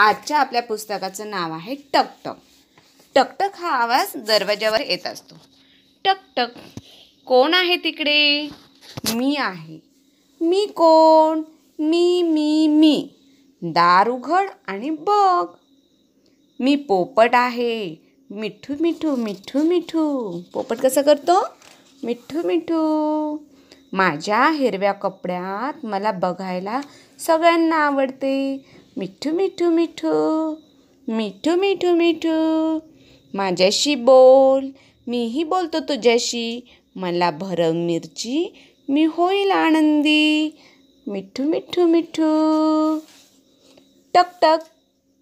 आजच्या आपल्या पुस्तकाचं नाव आहे टकटक टकटक हा आवाज दरवाज्यावर येत असतो टकटक कोण आहे तिकडे मी आहे मी कोण मी मी मी दार उघड आणि बघ मी पोपट आहे मिठू मिठू मिठू मिठू पोपट कसं करतो मिठू मिठू माझ्या हिरव्या कपड्यात मला बघायला सगळ्यांना आवडते मिठू मिठू मिठू मिठू मिठू मिठू माझ्याशी बोल मीही बोलतो तुझ्याशी मला भरव मिरची मी होईल आनंदी मिठू मिठू मिठू टक टक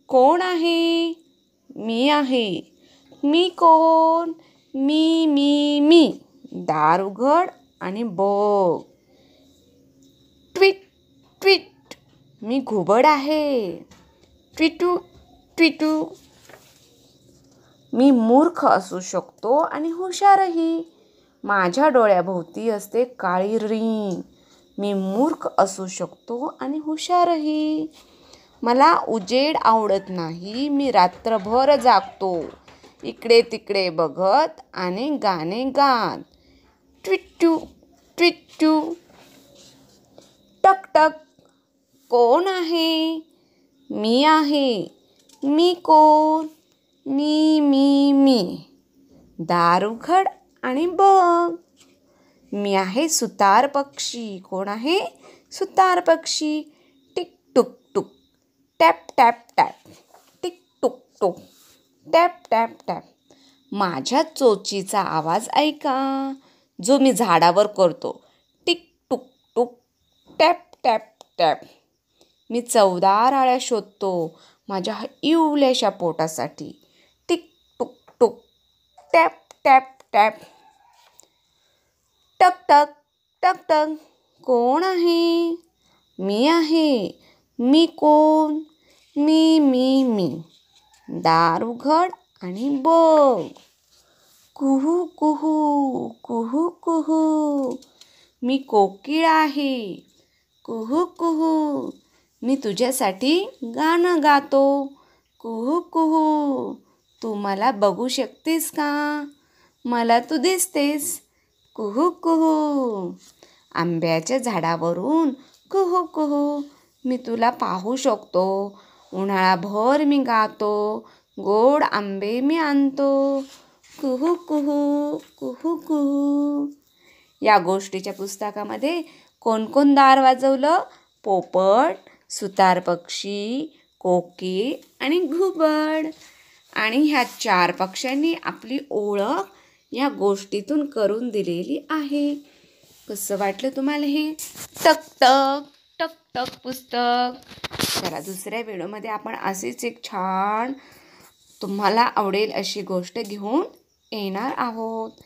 कोण आहे मी आहे मी कोण मी मी मी दार उघड आणि ब मी घुबड आहे ट्विटू ट्विटू मी मूर्ख असू शकतो आणि हुशारही माझ्या डोळ्याभोवती असते काळी रिंग मी मूर्ख असू शकतो आणि हुशारही मला उजेड आवडत नाही मी रात्रभर जागतो इकडे तिकडे बघत आणि गाणे गात ट्विट्टू टक टक कोण आहे मी आहे मी कोण मी मी मी दार उघड आणि बघ मी आहे सुतार पक्षी कोण आहे सुतार पक्षी टिक टुक टुक टॅप टॅप टॅप टिक टुक टुक टॅप टॅप टॅप माझ्या चोचीचा आवाज ऐका जो मी झाडावर करतो टिक टुक टुक टॅप टॅप टॅप मी चवदार आळ्या शोधतो माझ्या इवल्याशा पोटासाठी टिक टुक टुक टॅप टॅप टॅप टक टक टक टक कोण आहे मी आहे मी कोण मी मी मी दार उघड आणि बघ कुहू कुहू कुहू कुहू मी कोकिळ आहे कुहू कुहू मी तुझ्यासाठी गाणं गातो कुहू कुहू तू मला बघू शकतेस का मला तू दिसतेस कुहू कुहू आंब्याच्या झाडावरून कुहू कुहू मी तुला पाहू शकतो उन्हाळाभर मी गातो गोड आंबे मी आणतो कुहू कुहू कुहू कुहू या गोष्टीच्या पुस्तकामध्ये कोणकोण दार वाजवलं पोपट सुतार पक्षी कोके, आणि घुबड आणि ह्या चार पक्ष्यांनी आपली ओळख या गोष्टीतून करून दिलेली आहे कसं वाटलं तुम्हाला हे टकटक टकटक पुस्तक चला दुसऱ्या व्हिडिओमध्ये आपण असेच एक छान तुम्हाला आवडेल अशी गोष्ट घेऊन येणार आहोत